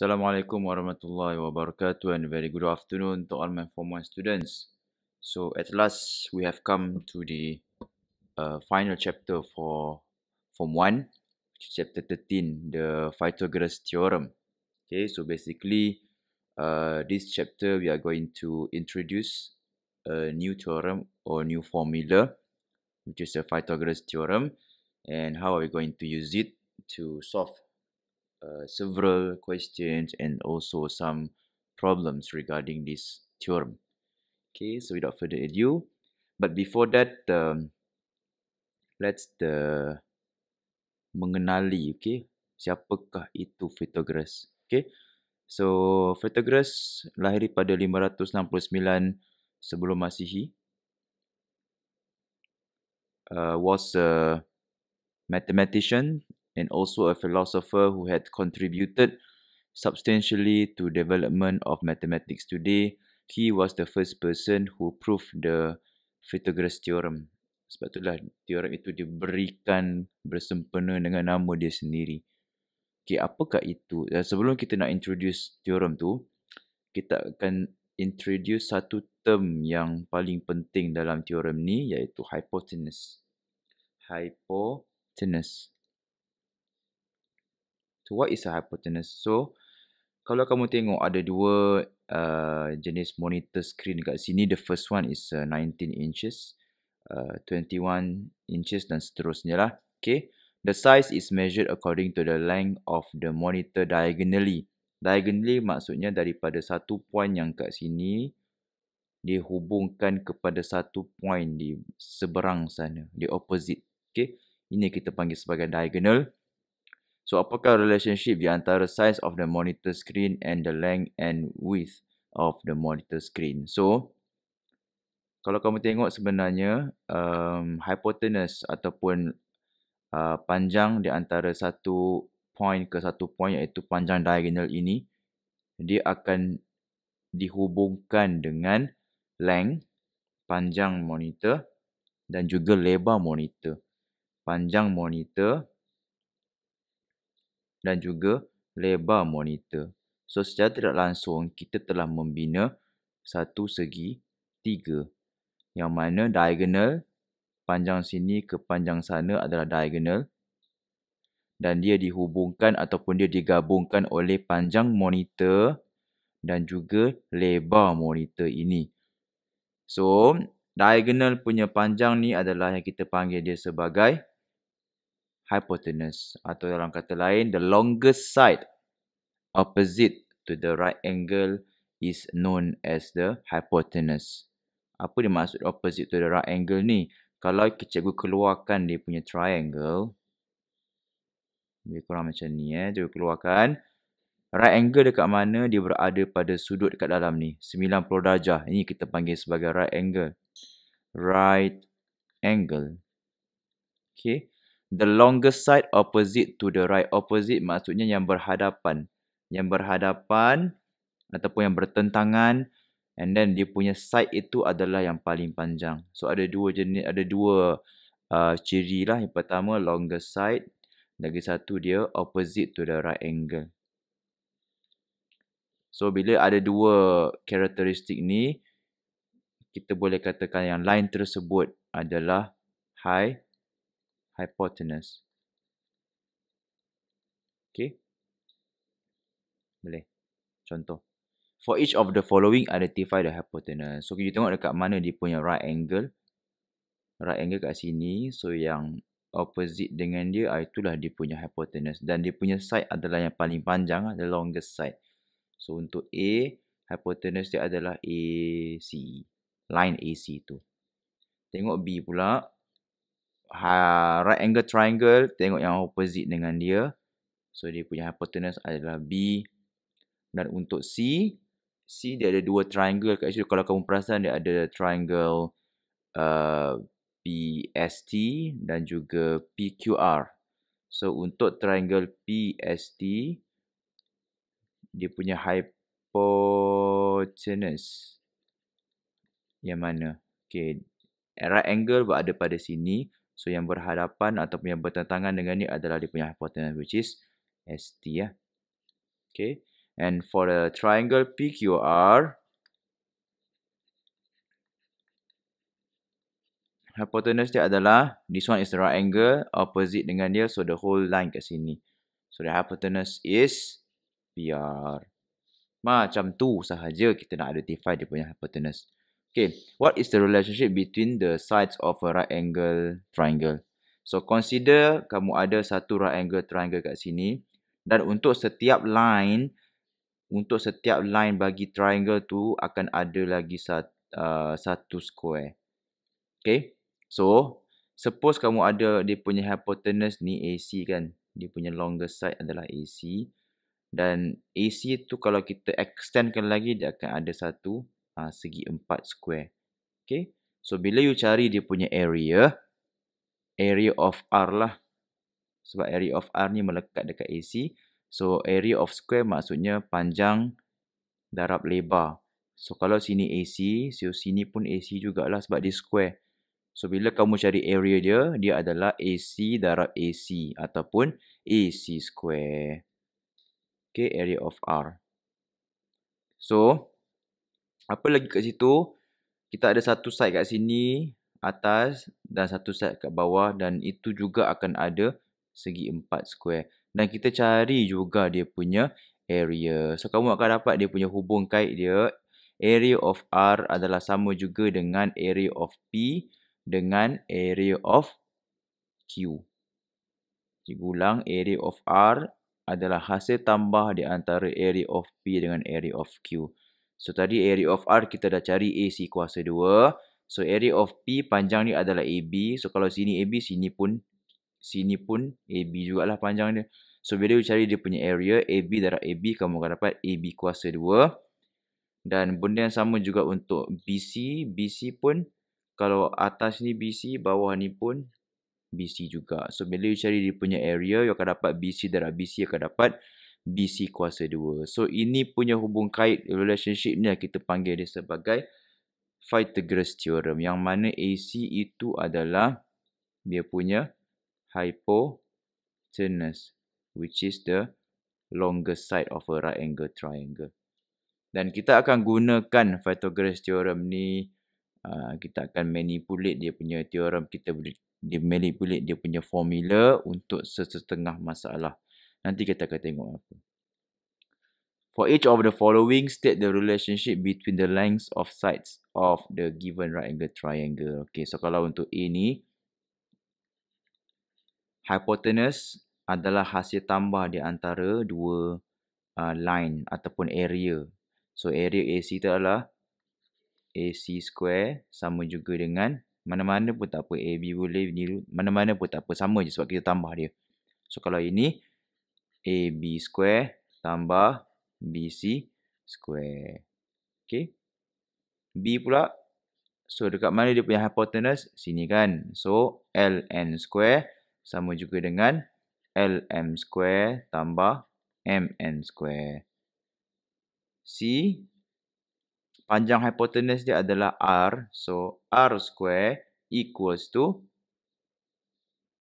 Assalamualaikum warahmatullahi wabarakatuh and very good afternoon to all my Form One students. So at last we have come to the uh, final chapter for Form 1, chapter 13, the Pythagoras theorem. Okay, so basically uh, this chapter we are going to introduce a new theorem or new formula which is the Pythagoras theorem and how are we going to use it to solve Uh, several questions and also some problems regarding this theorem. Okay, so without further ado, but before that, um, let's the uh, mengenali, okay, siapakah itu Pythagoras? Okay, so Pythagoras lahir pada 569 sebelum masihi. Uh, was a mathematician and also a philosopher who had contributed substantially to development of mathematics today. He was the first person who proved the Pythagoras theorem. Sebab itulah teorem itu diberikan bersempena dengan nama dia sendiri. Okay, apakah itu? Dan sebelum kita nak introduce teorem tu, kita akan introduce satu term yang paling penting dalam teorem ni iaitu hypotenuse. Hypotenuse. So what is a hypotenuse? So kalau kamu tengok ada dua uh, jenis monitor screen dekat sini. The first one is uh, 19 inches, uh, 21 inches dan seterusnya lah. Okay. The size is measured according to the length of the monitor diagonally. Diagonally maksudnya daripada satu point yang kat sini dihubungkan kepada satu point di seberang sana, di opposite. Okay. Ini kita panggil sebagai diagonal. So apakah relationship di antara size of the monitor screen and the length and width of the monitor screen? So kalau kamu tengok sebenarnya um, hypotenuse ataupun uh, panjang di antara satu point ke satu point iaitu panjang diagonal ini dia akan dihubungkan dengan length panjang monitor dan juga lebar monitor. Panjang monitor dan juga lebar monitor. So secara tidak langsung kita telah membina satu segi tiga yang mana diagonal panjang sini ke panjang sana adalah diagonal dan dia dihubungkan ataupun dia digabungkan oleh panjang monitor dan juga lebar monitor ini. So diagonal punya panjang ni adalah yang kita panggil dia sebagai hypotenuse atau dalam kata lain the longest side opposite to the right angle is known as the hypotenuse. Apa dia maksud opposite to the right angle ni? Kalau cikgu keluarkan dia punya triangle dia kurang macam ni eh. Cikgu keluarkan right angle dekat mana dia berada pada sudut dekat dalam ni. 90 darjah. Ini kita panggil sebagai right angle. Right angle. Okay the longest side opposite to the right opposite maksudnya yang berhadapan yang berhadapan ataupun yang bertentangan and then dia punya side itu adalah yang paling panjang so ada dua jenis ada dua uh, ciri lah yang pertama longest side lagi satu dia opposite to the right angle so bila ada dua karakteristik ni kita boleh katakan yang line tersebut adalah high hypotenuse. Okay? Boleh. Contoh. For each of the following, identify the hypotenuse. So, kita tengok dekat mana dia punya right angle. Right angle kat sini. So, yang opposite dengan dia, ah, itulah dia punya hypotenuse. Dan dia punya side adalah yang paling panjang, ah, the longest side. So, untuk A, hypotenuse dia adalah AC. Line AC tu. Tengok B pula uh, right angle triangle tengok yang opposite dengan dia so dia punya hypotenuse adalah B dan untuk C C dia ada dua triangle kat situ kalau kamu perasan dia ada triangle uh, PST dan juga PQR so untuk triangle PST dia punya hypotenuse yang mana okay right angle berada pada sini So yang berhadapan ataupun yang bertentangan dengan ni adalah dia punya hypotenuse which is ST ya. Okay. And for the triangle PQR, hypotenuse dia adalah this one is the right angle opposite dengan dia so the whole line kat sini. So the hypotenuse is PR. Macam tu sahaja kita nak identify dia punya hypotenuse. Okay, what is the relationship between the sides of a right angle triangle? So consider kamu ada satu right angle triangle kat sini dan untuk setiap line untuk setiap line bagi triangle tu akan ada lagi sat, uh, satu square. Okay, so suppose kamu ada dia punya hypotenuse ni AC kan. Dia punya longest side adalah AC. Dan AC tu kalau kita extendkan lagi dia akan ada satu uh, segi empat square. Okay. So, bila you cari dia punya area, area of R lah. Sebab area of R ni melekat dekat AC. So, area of square maksudnya panjang darab lebar. So, kalau sini AC, so sini pun AC jugalah sebab dia square. So, bila kamu cari area dia, dia adalah AC darab AC ataupun AC square. Okay, area of R. So, apa lagi kat situ? Kita ada satu side kat sini atas dan satu side kat bawah dan itu juga akan ada segi empat square. Dan kita cari juga dia punya area. So kamu akan dapat dia punya hubung kait dia. Area of R adalah sama juga dengan area of P dengan area of Q. Cikgu ulang, area of R adalah hasil tambah di antara area of P dengan area of Q. So tadi area of R kita dah cari AC kuasa 2. So area of P panjang ni adalah AB. So kalau sini AB, sini pun sini pun AB jugalah panjang dia. So bila you cari dia punya area, AB darab AB, kamu akan dapat AB kuasa 2. Dan benda yang sama juga untuk BC. BC pun kalau atas ni BC, bawah ni pun BC juga. So bila you cari dia punya area, you akan dapat BC darab BC, you akan dapat BC. BC kuasa 2. So ini punya hubung kait relationship ni lah kita panggil dia sebagai Pythagoras theorem yang mana AC itu adalah dia punya hypotenuse which is the longest side of a right angle triangle. Dan kita akan gunakan Pythagoras theorem ni uh, kita akan manipulate dia punya theorem kita boleh dia manipulate dia punya formula untuk sesetengah masalah. Nanti kita akan tengok apa. For each of the following, state the relationship between the lengths of sides of the given right angle triangle. Okay, so kalau untuk A ni, hypotenuse adalah hasil tambah di antara dua uh, line ataupun area. So area AC itu adalah AC square sama juga dengan mana-mana pun tak apa. AB boleh, mana-mana pun tak apa. Sama je sebab kita tambah dia. So kalau ini, AB square tambah BC square. Okay. B pula. So, dekat mana dia punya hypotenuse? Sini kan. So, LN square sama juga dengan LM square tambah MN square. C. Panjang hypotenuse dia adalah R. So, R square equals to.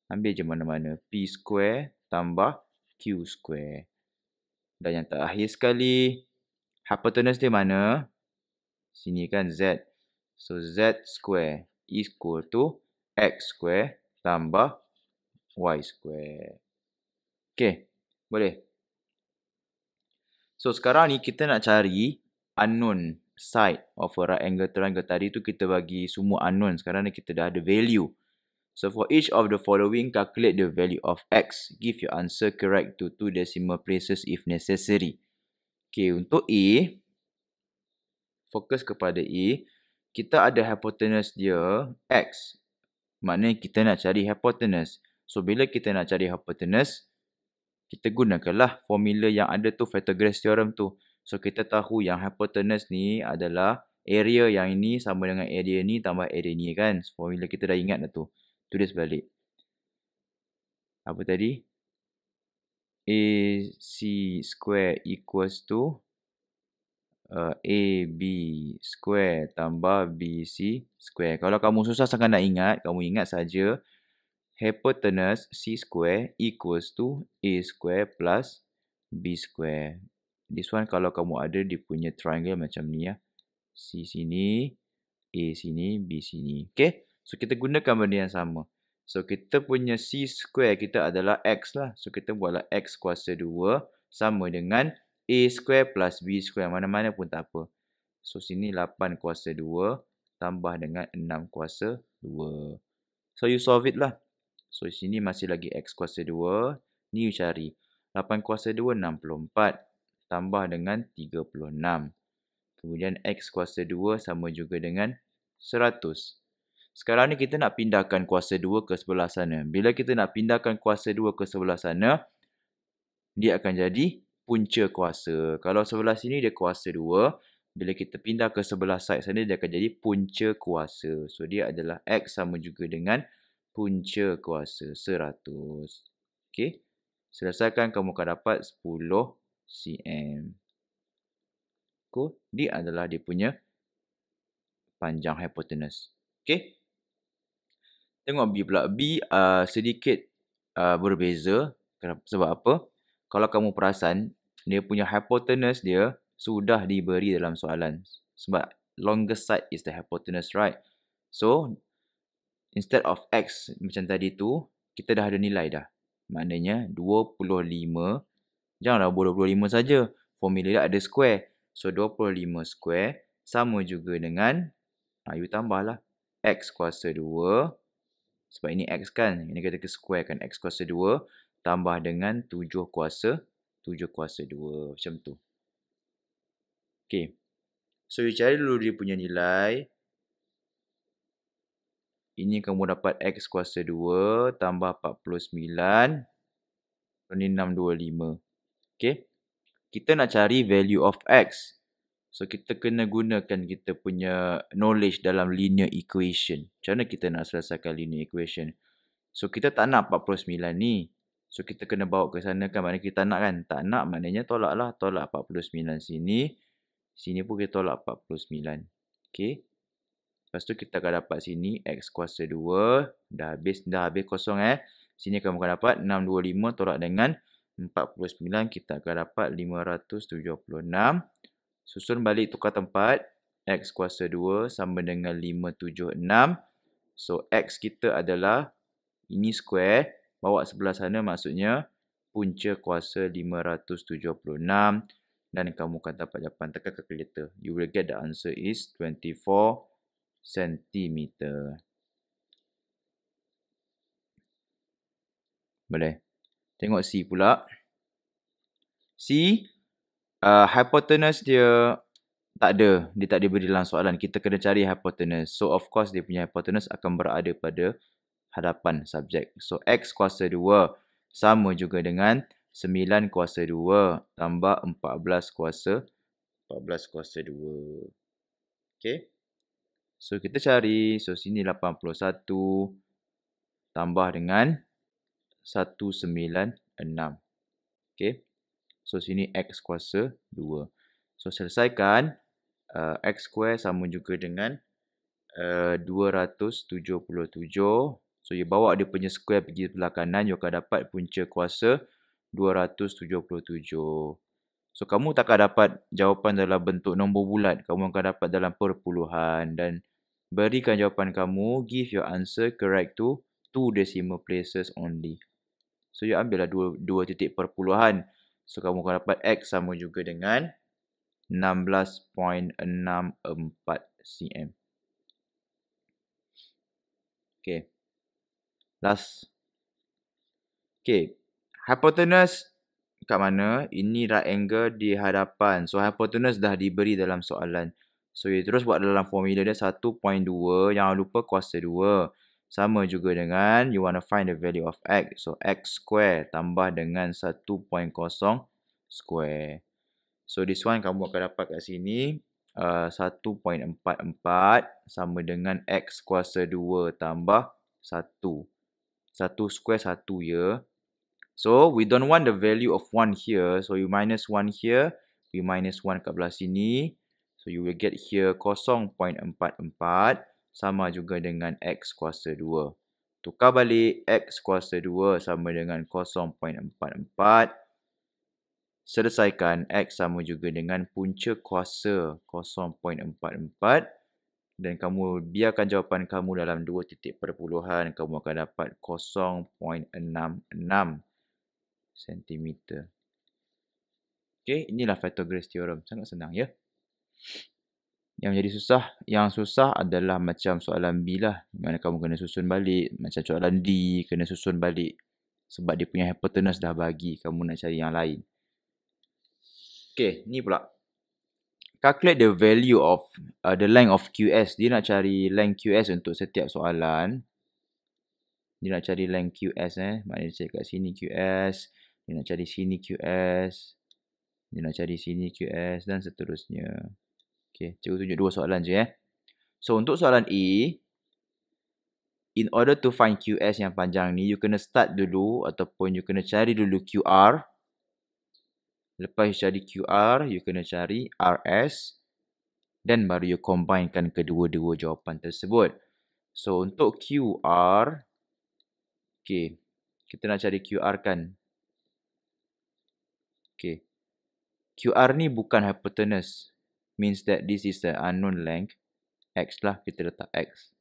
Ambil je mana-mana. P square tambah q square. Dan yang terakhir sekali, hypotenus dia mana? Sini kan z. So z square is equal to x square tambah y square. Okay, boleh. So sekarang ni kita nak cari unknown side of a right angle triangle tadi tu kita bagi semua unknown. Sekarang ni kita dah ada value. So for each of the following, calculate the value of x. Give your answer correct to two decimal places if necessary. Okay, untuk e, fokus kepada e. kita ada hypotenuse dia x. Maknanya kita nak cari hypotenuse. So bila kita nak cari hypotenuse, kita gunakanlah formula yang ada tu, Pythagoras theorem tu. So kita tahu yang hypotenuse ni adalah area yang ini sama dengan area ni tambah area ni kan. formula kita dah ingat dah tu tulis balik. Apa tadi? AC square equals to uh, AB square tambah BC square. Kalau kamu susah sangat nak ingat, kamu ingat saja hypotenuse C square equals to A square plus B square. This one kalau kamu ada dia punya triangle macam ni ya. C sini, A sini, B sini. Okay. So kita gunakan benda yang sama. So kita punya C square kita adalah X lah. So kita buatlah X kuasa 2 sama dengan A square plus B square. Mana-mana pun tak apa. So sini 8 kuasa 2 tambah dengan 6 kuasa 2. So you solve it lah. So sini masih lagi X kuasa 2. Ni you cari. 8 kuasa 2, 64. Tambah dengan 36. Kemudian X kuasa 2 sama juga dengan 100. Sekarang ni kita nak pindahkan kuasa 2 ke sebelah sana. Bila kita nak pindahkan kuasa 2 ke sebelah sana, dia akan jadi punca kuasa. Kalau sebelah sini dia kuasa 2, bila kita pindah ke sebelah side sana, dia akan jadi punca kuasa. So, dia adalah X sama juga dengan punca kuasa 100. Okay. Selesaikan, kamu akan dapat 10 cm. Cool. Dia adalah dia punya panjang hypotenuse. Okay. Tengok B pula. B uh, sedikit uh, berbeza. Kenapa? Sebab apa? Kalau kamu perasan, dia punya hypotenuse dia sudah diberi dalam soalan. Sebab longest side is the hypotenuse, right? So, instead of X macam tadi tu, kita dah ada nilai dah. Maknanya 25, janganlah buat 25 saja. Formula dia ada square. So, 25 square sama juga dengan, ha, you tambahlah, X kuasa 2 sebab ini X kan. Ini kata square kan. X kuasa 2 tambah dengan 7 kuasa 7 kuasa 2. Macam tu. Okay. So, you cari dulu dia punya nilai. Ini kamu dapat X kuasa 2 tambah 49. Ini 625. Okay. Kita nak cari value of X. So kita kena gunakan kita punya knowledge dalam linear equation. Macam mana kita nak selesaikan linear equation? So kita tak nak 49 ni. So kita kena bawa ke sana kan. Maknanya kita nak kan? Tak nak maknanya tolak lah. Tolak 49 sini. Sini pun kita tolak 49. Okay. Lepas tu kita akan dapat sini x kuasa 2. Dah habis. Dah habis kosong eh. Sini kamu akan dapat 625 tolak dengan 49. Kita akan dapat 576. 576. Susun balik tukar tempat. X kuasa 2 sama dengan 576. So X kita adalah ini square. Bawa sebelah sana maksudnya punca kuasa 576. Dan kamu akan dapat jawapan tekan calculator. You will get the answer is 24 cm. Boleh. Tengok C pula. C uh, hypotenuse dia tak ada. Dia tak diberi dalam soalan. Kita kena cari hypotenuse. So, of course, dia punya hypotenuse akan berada pada hadapan subjek. So, X kuasa 2 sama juga dengan 9 kuasa 2 tambah 14 kuasa 14 kuasa 2. Okay. So, kita cari. So, sini 81 tambah dengan 196. Okay. So sini x kuasa 2. So selesaikan uh, x square sama juga dengan uh, 277. So you bawa dia punya square pergi sebelah kanan, you akan dapat punca kuasa 277. So kamu takkan dapat jawapan dalam bentuk nombor bulat. Kamu akan dapat dalam perpuluhan dan berikan jawapan kamu. Give your answer correct to two decimal places only. So you ambillah dua, dua titik perpuluhan. So kamu akan dapat X sama juga dengan 16.64 cm. Okay. Last. Okay. Hypotenuse kat mana? Ini right angle di hadapan. So hypotenuse dah diberi dalam soalan. So you terus buat dalam formula dia 1.2. Jangan lupa kuasa 2. Sama juga dengan you want to find the value of x. So x square tambah dengan 1.0 square. So this one kamu akan dapat kat sini. Uh, 1.44 sama dengan x kuasa 2 tambah 1. 1 square 1 ya. So we don't want the value of 1 here. So you minus 1 here. you minus 1 kat belah sini. So you will get here 0.44 sama juga dengan x kuasa 2. Tukar balik x kuasa 2 sama dengan 0.44. Selesaikan x sama juga dengan punca kuasa 0.44. Dan kamu biarkan jawapan kamu dalam dua titik perpuluhan. Kamu akan dapat 0.66 cm. Okay, inilah Pythagoras Theorem. Sangat senang, ya? Yeah? Yang menjadi susah, yang susah adalah macam soalan B lah. Mana kamu kena susun balik. Macam soalan D, kena susun balik. Sebab dia punya hypotenus dah bagi. Kamu nak cari yang lain. Okay, ni pula. Calculate the value of uh, the length of QS. Dia nak cari length QS untuk setiap soalan. Dia nak cari length QS eh. Maknanya saya kat sini QS. Dia nak cari sini QS. Dia nak cari sini QS dan seterusnya. Okay, cikgu tunjuk dua soalan je eh. So, untuk soalan A, in order to find QS yang panjang ni, you kena start dulu ataupun you kena cari dulu QR. Lepas you cari QR, you kena cari RS dan baru you combinekan kedua-dua jawapan tersebut. So, untuk QR, okay, kita nak cari QR kan. Okay. QR ni bukan hypotenuse means that this is an unknown length x lah kita letak x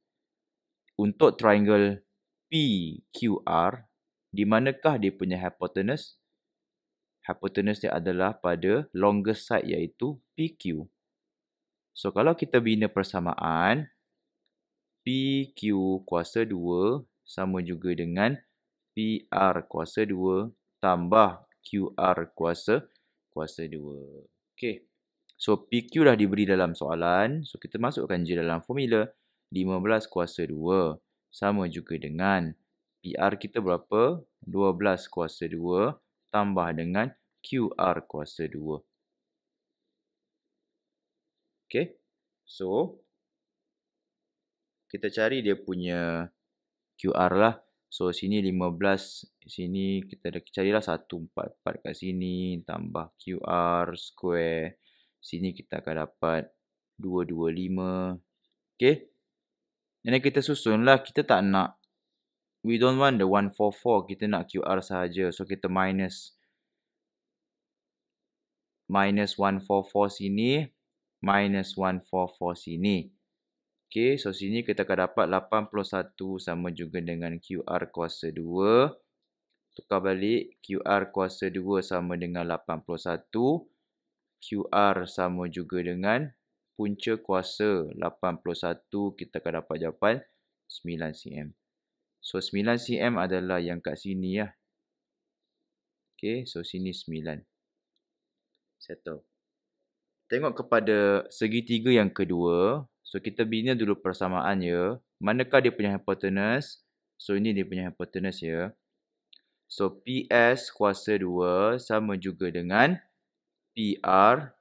untuk triangle PQR di manakah dia punya hypotenuse hypotenuse dia adalah pada longest side iaitu PQ so kalau kita bina persamaan PQ kuasa 2 sama juga dengan PR kuasa 2 tambah QR kuasa kuasa 2 okey So PQ dah diberi dalam soalan. So kita masukkan je dalam formula 15 kuasa 2 sama juga dengan PR kita berapa? 12 kuasa 2 tambah dengan QR kuasa 2. Okay. So kita cari dia punya QR lah. So sini 15, sini kita dah carilah 144 kat sini tambah QR square sini kita akan dapat 225 okey and then kita susun lah kita tak nak we don't want the 144 kita nak QR saja so kita minus minus 144 sini minus 144 sini okay? so sini kita akan dapat 81 sama juga dengan QR kuasa 2 tukar balik QR kuasa 2 sama dengan 81 QR sama juga dengan punca kuasa 81 kita akan dapat jawapan 9cm. So 9cm adalah yang kat sini lah. Okay, so sini 9. Settle. Tengok kepada segitiga yang kedua. So kita bina dulu persamaan ya. Manakah dia punya hypotenuse? So ini dia punya hypotenuse ya. So PS kuasa 2 sama juga dengan PR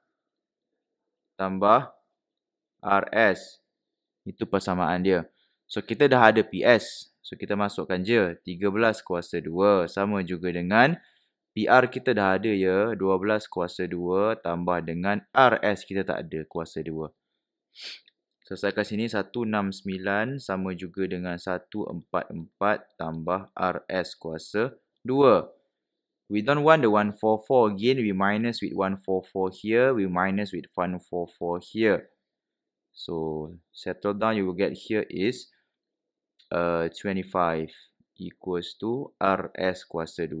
tambah RS. Itu persamaan dia. So, kita dah ada PS. So, kita masukkan je. 13 kuasa 2 sama juga dengan PR kita dah ada ya. 12 kuasa 2 tambah dengan RS kita tak ada kuasa 2. Selesaikan sini 169 sama juga dengan 144 tambah RS kuasa 2. We don't want the 144 again. We minus with 144 here. We minus with 144 here. So settle down. You will get here is uh, 25 equals to RS kuasa 2.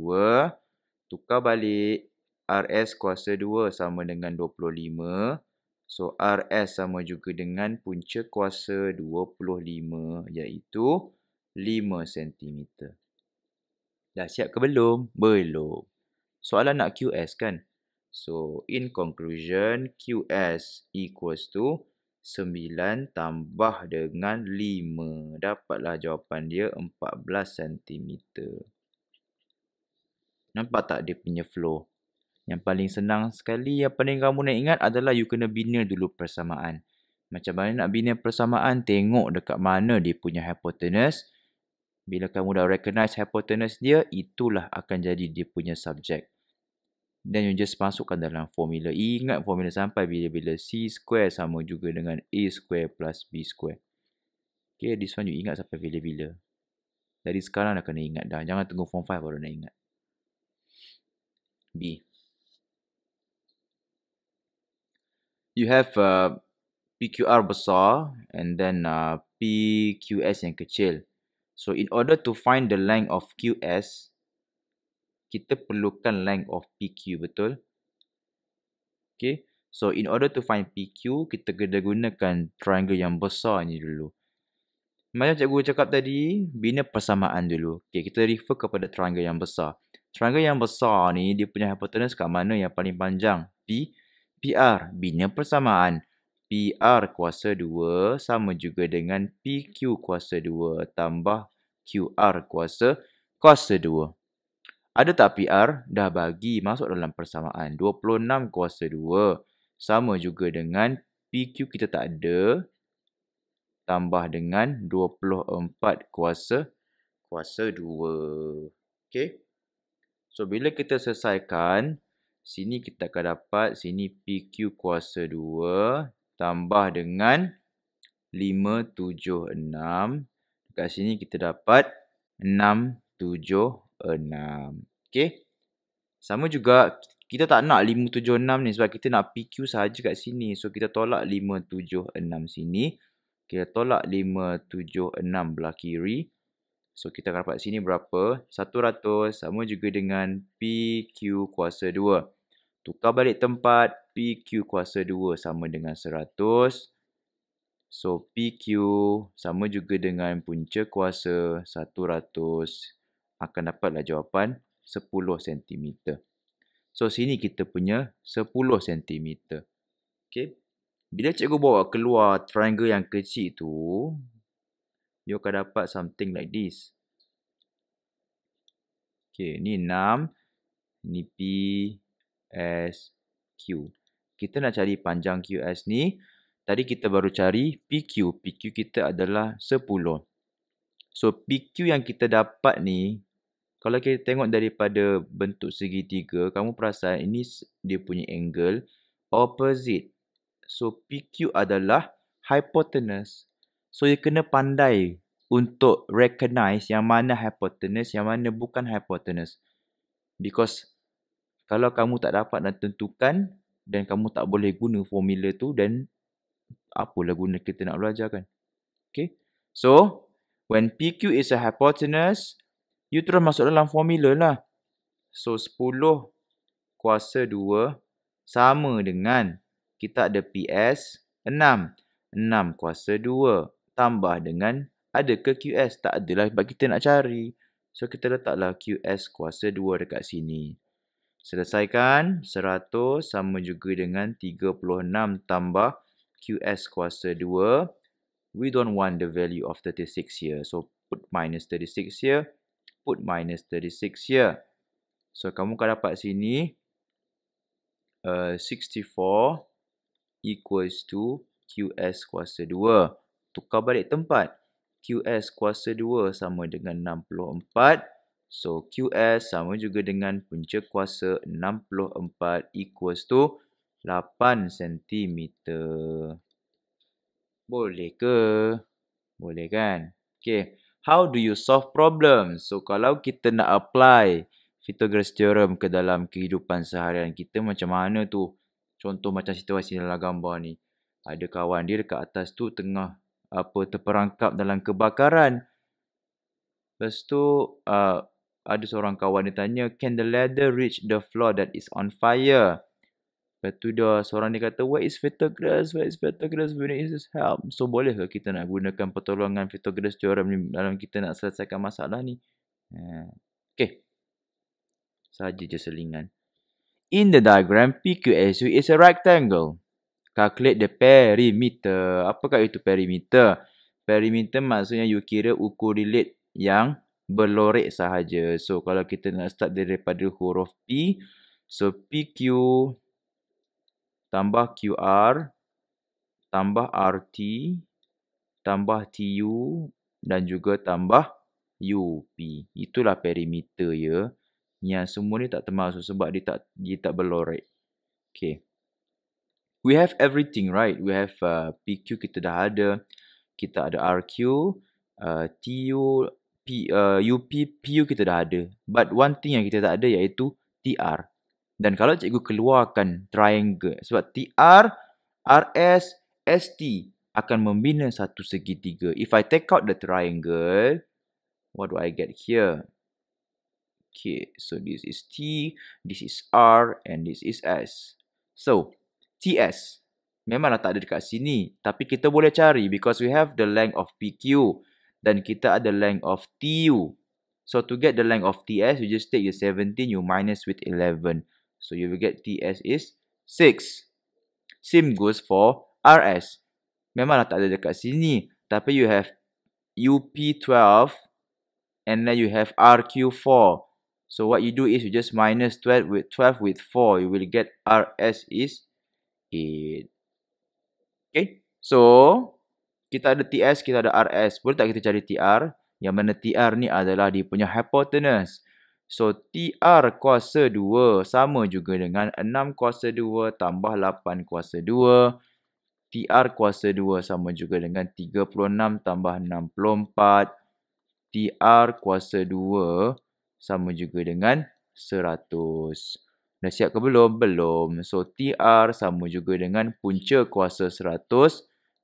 Tukar balik. RS kuasa 2 sama dengan 25. So RS sama juga dengan punca kuasa 25 iaitu 5 centimeter. Dah siap ke belum? Belum. Soalan nak QS kan? So, in conclusion, QS equals to 9 tambah dengan 5. Dapatlah jawapan dia 14 cm. Nampak tak dia punya flow? Yang paling senang sekali, yang paling kamu nak ingat adalah you kena bina dulu persamaan. Macam mana nak bina persamaan? Tengok dekat mana dia punya hypotenuse. Bila kamu dah recognize hypotenuse dia, itulah akan jadi dia punya subjek. Then you just masukkan dalam formula. Ingat formula sampai bila-bila C square sama juga dengan A square plus B square. Okay, this one you ingat sampai bila-bila. Dari sekarang dah kena ingat dah. Jangan tunggu form 5 baru nak ingat. B. You have uh, PQR besar and then uh, PQS yang kecil. So in order to find the length of QS, kita perlukan length of PQ, betul? Okay, so in order to find PQ, kita kena gunakan triangle yang besar ni dulu. Macam cikgu cakap tadi, bina persamaan dulu. Okay, kita refer kepada triangle yang besar. Triangle yang besar ni, dia punya hypotenuse kat mana yang paling panjang? P, PR, bina persamaan. PR kuasa 2 sama juga dengan PQ kuasa 2 tambah QR kuasa kuasa 2. Ada tak PR? Dah bagi masuk dalam persamaan. 26 kuasa 2 sama juga dengan PQ kita tak ada tambah dengan 24 kuasa kuasa 2. Okay. So bila kita selesaikan, sini kita akan dapat sini PQ kuasa 2 tambah dengan 576. Dekat sini kita dapat 676. Okey. Sama juga kita tak nak 576 ni sebab kita nak PQ saja kat sini. So kita tolak 576 sini. Kita tolak 576 belah kiri. So kita akan dapat sini berapa? 100 sama juga dengan PQ kuasa 2 tukar balik tempat PQ kuasa 2 sama dengan 100. So PQ sama juga dengan punca kuasa 100 akan dapatlah jawapan 10 cm. So sini kita punya 10 cm. Okay. Bila cikgu bawa keluar triangle yang kecil tu, you akan dapat something like this. Okay, ni 6, ni P, QSQ. Kita nak cari panjang QS ni. Tadi kita baru cari PQ. PQ kita adalah 10. So PQ yang kita dapat ni, kalau kita tengok daripada bentuk segitiga, kamu perasan ini dia punya angle opposite. So PQ adalah hypotenuse. So dia kena pandai untuk recognize yang mana hypotenuse, yang mana bukan hypotenuse. Because kalau kamu tak dapat nak tentukan dan kamu tak boleh guna formula tu dan apalah guna kita nak belajar kan okay so when pq is a hypotenuse you terus masuk dalam formula lah so 10 kuasa 2 sama dengan kita ada ps 6 6 kuasa 2 tambah dengan ada ke QS? Tak adalah sebab kita nak cari. So kita letaklah QS kuasa 2 dekat sini. Selesaikan 100 sama juga dengan 36 tambah QS kuasa 2. We don't want the value of 36 here. So put minus 36 here. Put minus 36 here. So kamu akan dapat sini uh, eh, 64 equals to QS kuasa 2. Tukar balik tempat. QS kuasa 2 sama dengan 64. 64. So QS sama juga dengan punca kuasa 64 equals to 8 cm. Boleh ke? Boleh kan? Okay. How do you solve problems? So kalau kita nak apply Pythagoras Theorem ke dalam kehidupan seharian kita macam mana tu? Contoh macam situasi dalam gambar ni. Ada kawan dia dekat atas tu tengah apa terperangkap dalam kebakaran. Lepas tu uh, ada seorang kawan dia tanya, can the ladder reach the floor that is on fire? Lepas tu dia, seorang dia kata, what is photographs? What is photographs? We is his help. So, boleh ke kita nak gunakan pertolongan photographs tu ni dalam kita nak selesaikan masalah ni? Eh, okay. Saja je selingan. In the diagram, PQSU is a rectangle. Calculate the perimeter. Apakah itu perimeter? Perimeter maksudnya you kira ukur relate yang berlorek sahaja. So kalau kita nak start daripada huruf P, so PQ tambah QR tambah RT tambah TU dan juga tambah UP. Itulah perimeter ya. Yang semua ni tak termasuk sebab dia tak dia tak berlorek. Okay. We have everything right. We have uh, PQ kita dah ada. Kita ada RQ, uh, TU, P, uh, UP, PU kita dah ada. But one thing yang kita tak ada iaitu TR. Dan kalau cikgu keluarkan triangle sebab TR, RS, ST akan membina satu segitiga. If I take out the triangle, what do I get here? Okay, so this is T, this is R and this is S. So, TS memanglah tak ada dekat sini. Tapi kita boleh cari because we have the length of PQ dan kita ada length of TU. So to get the length of TS, you just take your 17, you minus with 11. So you will get TS is 6. Same goes for RS. Memanglah tak ada dekat sini. Tapi you have UP12 and then you have RQ4. So what you do is you just minus 12 with 12 with 4. You will get RS is 8. Okay. So kita ada TS, kita ada RS. Boleh tak kita cari TR? Yang mana TR ni adalah dia punya hypotenuse. So, TR kuasa 2 sama juga dengan 6 kuasa 2 tambah 8 kuasa 2. TR kuasa 2 sama juga dengan 36 tambah 64. TR kuasa 2 sama juga dengan 100. Dah siap ke belum? Belum. So, TR sama juga dengan punca kuasa 100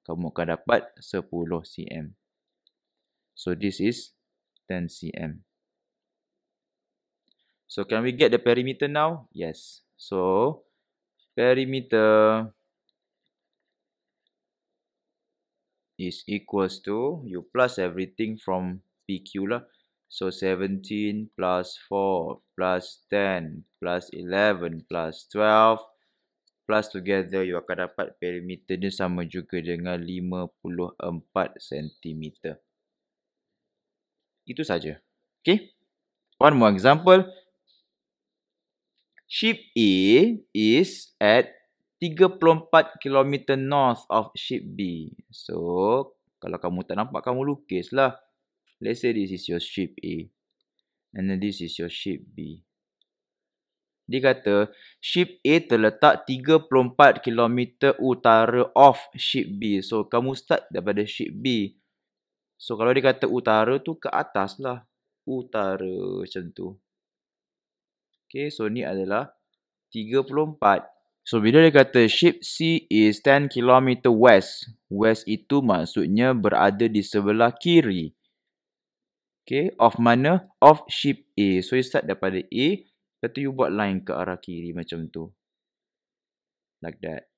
kamu akan dapat 10 cm. So this is 10 cm. So can we get the perimeter now? Yes. So perimeter is equals to you plus everything from PQ lah. So 17 plus 4 plus 10 plus 11 plus 12 plus together you akan dapat perimeter dia sama juga dengan 54 cm. Itu saja. Okay. One more example. Ship A is at 34 km north of ship B. So, kalau kamu tak nampak, kamu lukis lah. Let's say this is your ship A. And then this is your ship B. Dia kata ship A terletak 34 km utara of ship B. So kamu start daripada ship B. So kalau dia kata utara tu ke atas lah. Utara macam tu. Okay so ni adalah 34. So bila dia kata ship C is 10 km west. West itu maksudnya berada di sebelah kiri. Okay, of mana? Of ship A. So, you start daripada A. Kata you buat line ke arah kiri macam tu. Like that.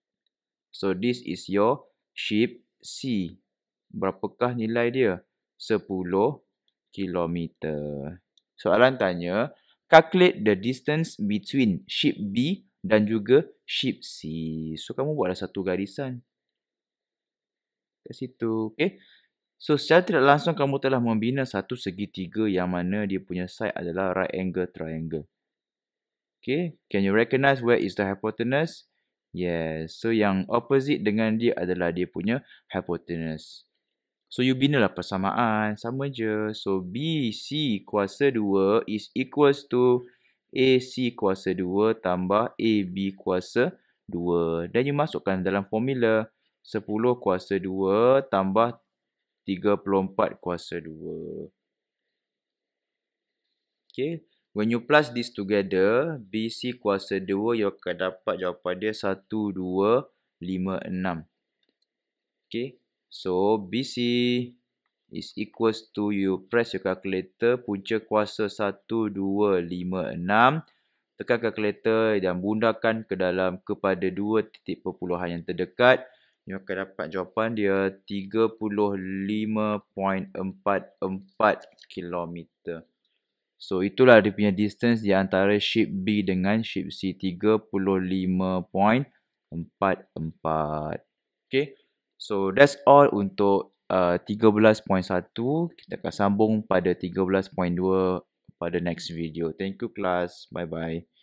So this is your ship C. Berapakah nilai dia? 10 km. Soalan tanya, calculate the distance between ship B dan juga ship C. So kamu buatlah satu garisan. Kat situ. Okay. So secara tidak langsung kamu telah membina satu segitiga yang mana dia punya side adalah right angle triangle. Okay, can you recognize where is the hypotenuse? Yes, so yang opposite dengan dia adalah dia punya hypotenuse. So, you bina lah persamaan, sama je. So, BC kuasa 2 is equals to AC kuasa 2 tambah AB kuasa 2. Dan you masukkan dalam formula 10 kuasa 2 tambah 34 kuasa 2. Okay. When you plus this together, BC kuasa 2, you akan dapat jawapan dia 1, 2, 5, 6. Okay. So, BC is equals to you press your calculator, punca kuasa 1, 2, 5, 6. Tekan calculator dan bundarkan ke dalam kepada 2 titik perpuluhan yang terdekat. You akan dapat jawapan dia 35.44 kilometer. So itulah dia punya distance di antara ship B dengan ship C 35.44. Okay. So that's all untuk uh, 13.1. Kita akan sambung pada 13.2 pada next video. Thank you class. Bye bye.